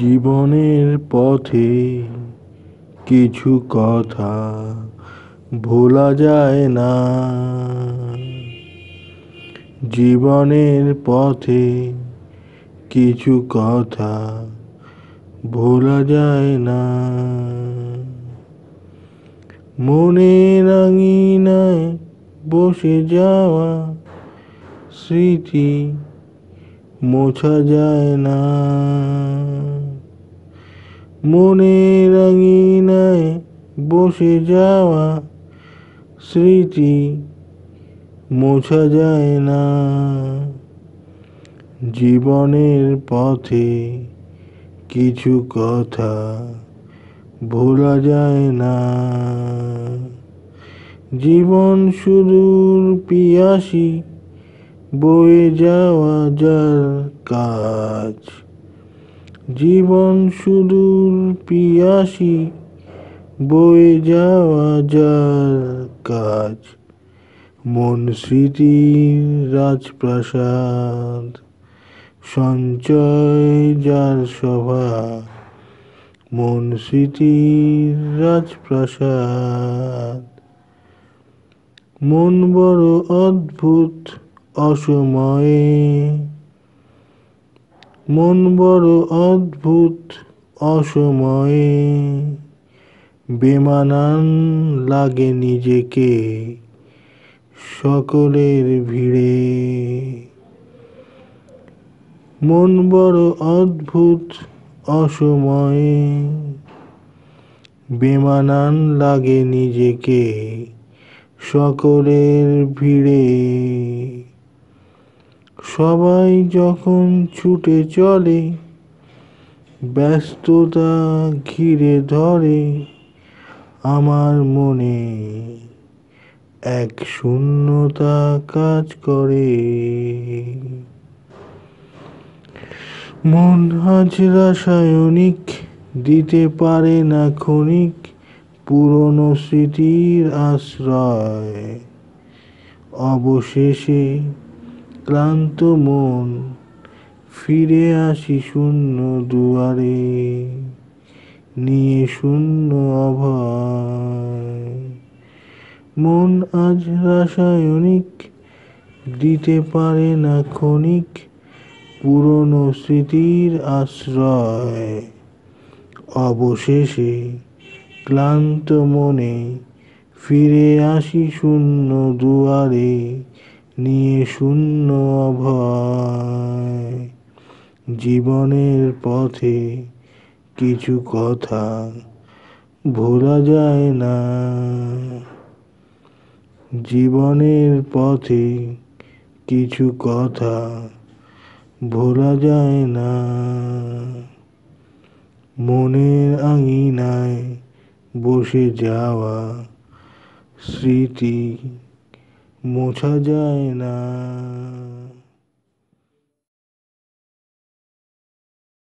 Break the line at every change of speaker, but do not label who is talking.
জীবনের পথে কিছু কথা ভোলা যায় না জীবনের পথে কিছু কথা ভোলা যায় না মনে রাঙিনায় বসে যাওয়া স্মৃতি মোছা যায় না মনে রঙিনায় বসে যাওয়া স্মৃতি মোছা যায় না জীবনের পথে কিছু কথা ভোলা যায় না জীবন শুধু পিয়াসী বই যাওয়া যার কাজ জীবন সুদূর পিয়াসি বই যাওয়া যার কাজ মন স্মৃতির রাজপ্রাসাদ সঞ্চয় যার সভা মন স্মৃতির রাজপ্রাসাদ মন বড় অদ্ভুত অসময়ে মন বড় অদ্ভুত অসময়ে বেমানান লাগে নিজেকে সকলের ভিড়ে মন বড় অদ্ভুত অসময়ে বেমানান লাগে নিজেকে সকলের ভিড়ে সবাই যখন ছুটে চলে ব্যস্ততা ঘিরে ধরে আমার মনে এক শূন্যতা কাজ করে মন আজ রাসায়নিক দিতে পারে না ক্ষণিক পুরনো স্মৃতির আশ্রয় অবশেষে ক্লান্ত মন ফিরে আসি শূন্য দুয়ারে নিয়ে শূন্য অভয় মন আজ রাসায়নিক দিতে পারে না ক্ষণিক পুরনো স্মৃতির আশ্রয় অবশেষে ক্লান্ত মনে ফিরে আসি শূন্য দুয়ারে নিয়ে শূন্য ভয় জীবনের পথে কিছু কথা ভোলা যায় না জীবনের পথে কিছু কথা ভোলা যায় না মনের আঙিনায় বসে যাওয়া স্মৃতি মুছা যায় না